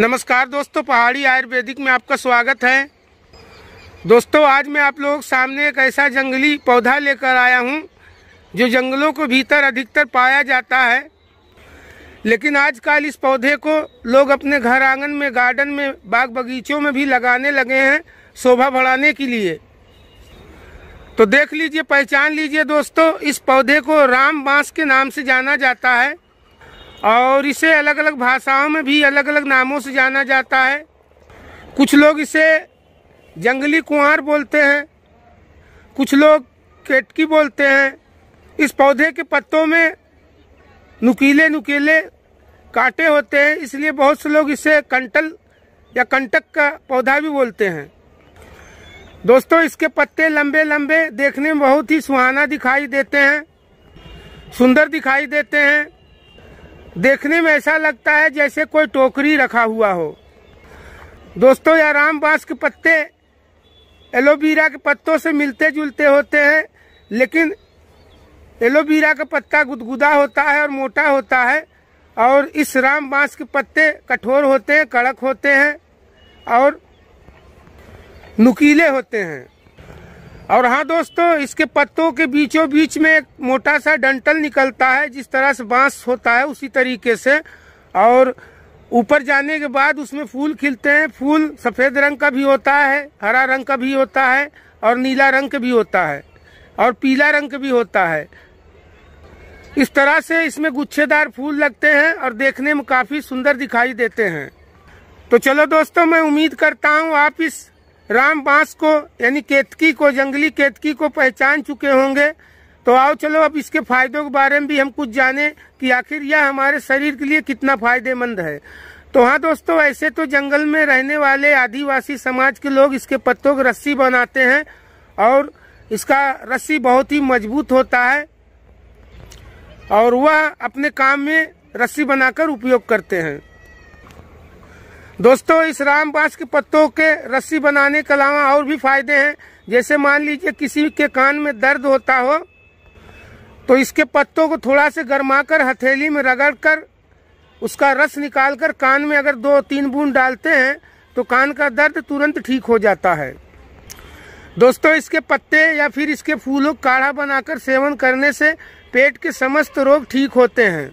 नमस्कार दोस्तों पहाड़ी आयुर्वेदिक में आपका स्वागत है दोस्तों आज मैं आप लोग सामने एक ऐसा जंगली पौधा लेकर आया हूं जो जंगलों को भीतर अधिकतर पाया जाता है लेकिन आजकल इस पौधे को लोग अपने घर आंगन में गार्डन में बाग बगीचों में भी लगाने लगे हैं शोभा बढ़ाने के लिए तो देख लीजिए पहचान लीजिए दोस्तों इस पौधे को राम बांस के नाम से जाना जाता है और इसे अलग अलग भाषाओं में भी अलग अलग नामों से जाना जाता है कुछ लोग इसे जंगली कुंवर बोलते हैं कुछ लोग केटकी बोलते हैं इस पौधे के पत्तों में नुकीले नुकीले कांटे होते हैं इसलिए बहुत से लोग इसे कंटल या कंटक का पौधा भी बोलते हैं दोस्तों इसके पत्ते लंबे लंबे देखने में बहुत ही सुहाना दिखाई देते हैं सुंदर दिखाई देते हैं देखने में ऐसा लगता है जैसे कोई टोकरी रखा हुआ हो दोस्तों यह राम बांस के पत्ते एलोवेरा के पत्तों से मिलते जुलते होते हैं लेकिन एलोवेरा का पत्ता गुदगुदा होता है और मोटा होता है और इस राम बांस के पत्ते कठोर होते हैं कड़क होते हैं और नुकीले होते हैं और हाँ दोस्तों इसके पत्तों के बीचों बीच में एक मोटा सा डंटल निकलता है जिस तरह से बांस होता है उसी तरीके से और ऊपर जाने के बाद उसमें फूल खिलते हैं फूल सफ़ेद रंग का भी होता है हरा रंग का भी होता है और नीला रंग का भी होता है और पीला रंग का भी होता है इस तरह से इसमें गुच्छेदार फूल लगते हैं और देखने में काफ़ी सुंदर दिखाई देते हैं तो चलो दोस्तों मैं उम्मीद करता हूँ आप इस राम बांस को यानी केतकी को जंगली केतकी को पहचान चुके होंगे तो आओ चलो अब इसके फायदों के बारे में भी हम कुछ जाने कि आखिर यह हमारे शरीर के लिए कितना फायदेमंद है तो हाँ दोस्तों ऐसे तो जंगल में रहने वाले आदिवासी समाज के लोग इसके पत्तों की रस्सी बनाते हैं और इसका रस्सी बहुत ही मजबूत होता है और वह अपने काम में रस्सी बनाकर उपयोग करते हैं दोस्तों इस रामबास के पत्तों के रस्सी बनाने के अलावा और भी फायदे हैं जैसे मान लीजिए किसी के कान में दर्द होता हो तो इसके पत्तों को थोड़ा से गर्माकर हथेली में रगड़कर उसका रस निकालकर कान में अगर दो तीन बूंद डालते हैं तो कान का दर्द तुरंत ठीक हो जाता है दोस्तों इसके पत्ते या फिर इसके फूलों काढ़ा बनाकर सेवन करने से पेट के समस्त रोग ठीक होते हैं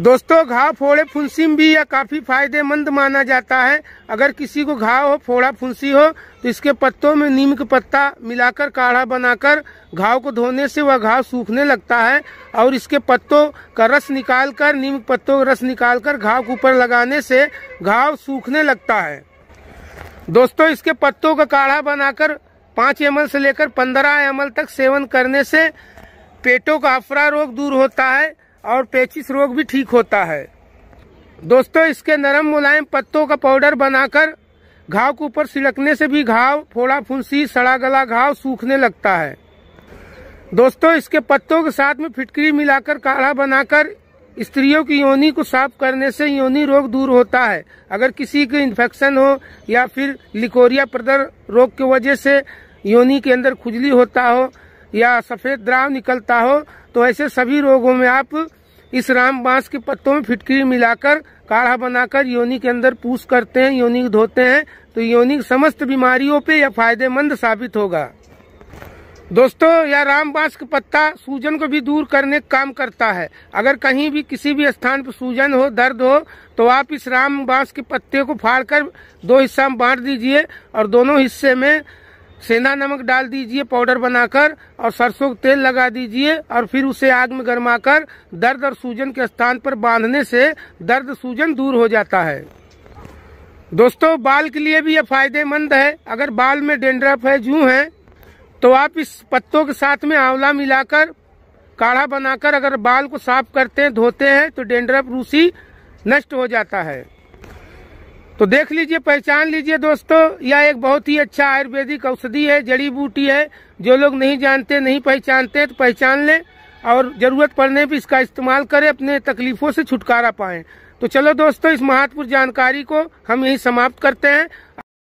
दोस्तों घाव फोड़े फुंसी में भी यह काफी फायदेमंद माना जाता है अगर किसी को घाव हो फोड़ा फुंसी हो तो इसके पत्तों में नीम का पत्ता मिलाकर काढ़ा बनाकर घाव को धोने से वह घाव सूखने लगता है और इसके पत्तों का रस निकालकर नीम पत्तों का रस निकालकर घाव के ऊपर लगाने से घाव सूखने लगता है दोस्तों इसके पत्तों का काढ़ा बनाकर पाँच एम से लेकर पंद्रह एम तक सेवन करने से पेटों का अफरा रोग दूर होता है और पेचिस रोग भी ठीक होता है दोस्तों इसके नरम मुलायम पत्तों का पाउडर बनाकर घाव के ऊपर सिलकने से भी घाव फोड़ा फुंसी सड़ा गला घाव सूखने लगता है दोस्तों इसके पत्तों के साथ में फिटकरी मिलाकर काढ़ा बनाकर स्त्रियों की योनि को साफ करने से योनि रोग दूर होता है अगर किसी को इन्फेक्शन हो या फिर लिकोरिया प्रदर रोग की वजह से योनि के अंदर खुजली होता हो या सफेद द्राव निकलता हो तो ऐसे सभी रोगों में आप इस राम बांस के पत्तों में फिटकरी मिलाकर काढ़ा बनाकर योनि के अंदर पूछ करते हैं योनि धोते हैं तो योनि समस्त बीमारियों पे यह फायदेमंद साबित होगा दोस्तों यह राम बांस का पत्ता सूजन को भी दूर करने का काम करता है अगर कहीं भी किसी भी स्थान पर सूजन हो दर्द हो तो आप इस राम बांस के पत्ते को फाड़कर दो हिस्सा में बांट दीजिए और दोनों हिस्से में सेंधा नमक डाल दीजिए पाउडर बनाकर और सरसों का तेल लगा दीजिए और फिर उसे आग में कर दर्द और सूजन के स्थान पर बांधने से दर्द सूजन दूर हो जाता है दोस्तों बाल के लिए भी यह फायदेमंद है अगर बाल में डेंड्रफ है जू है तो आप इस पत्तों के साथ में आंवला मिलाकर काढ़ा बनाकर अगर बाल को साफ करते हैं धोते हैं तो डेंड्रफ रूसी नष्ट हो जाता है तो देख लीजिए पहचान लीजिए दोस्तों यह एक बहुत ही अच्छा आयुर्वेदिक औषधि है जड़ी बूटी है जो लोग नहीं जानते नहीं पहचानते तो पहचान लें और जरूरत पड़ने पर इसका इस्तेमाल करें अपने तकलीफों से छुटकारा पाएं तो चलो दोस्तों इस महत्वपूर्ण जानकारी को हम यही समाप्त करते हैं